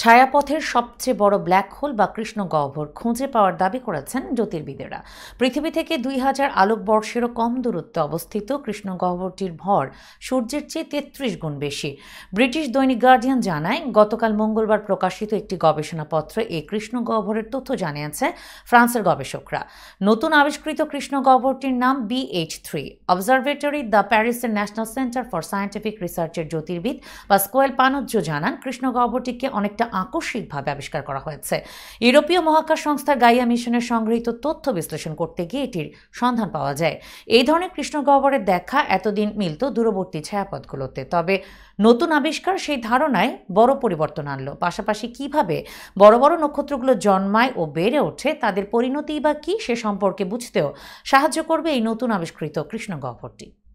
ছায়াপথের সবচেয়ে বড় black hole বা কৃষ্ণ গহ্বর খুঁজে পাওয়ার দাবি করেছেন জ্যোতির্বিদেরা পৃথিবী থেকে দুই হাজার আলোকবর্ষেরও কম দূরত্বে অবস্থিত কৃষ্ণ গহ্বরটির ভর সূর্যের চেয়ে তেত্রিশ গুণ বেশি ব্রিটিশ দৈনিক গার্ডিয়ান জানায় গতকাল মঙ্গলবার প্রকাশিত একটি গবেষণাপত্রে এই কৃষ্ণ গহ্বরের তথ্য জানিয়েছে ফ্রান্সের গবেষকরা নতুন আবিষ্কৃত কৃষ্ণ গহ্বরটির নাম বিএইচ থ্রি অবজারভেটরি দ্য প্যারিসের ন্যাশনাল সেন্টার ফর সায়েন্টিফিক রিসার্চের জ্যোতির্বিদ বা স্কোয়েল পানজ্জ জানান কৃষ্ণ গহ্বরটিকে অনেকটা আকস্মিকভাবে আবিষ্কার করা হয়েছে ইউরোপীয় মহাকাশ সংস্থার গাইয়া মিশনের সংগৃহীত তথ্য বিশ্লেষণ করতে গিয়ে এটির সন্ধান পাওয়া যায় এই ধরনের কৃষ্ণগহ্বরের দেখা এতদিন মিলত দূরবর্তী ছায়াপথগুলোতে তবে নতুন আবিষ্কার সেই ধারণায় বড় পরিবর্তন আনলো পাশাপাশি কিভাবে বড় বড় নক্ষত্রগুলো জন্মায় ও বেড়ে ওঠে তাদের পরিণতি বা কী সে সম্পর্কে বুঝতেও সাহায্য করবে এই নতুন আবিষ্কৃত কৃষ্ণগহ্বরটি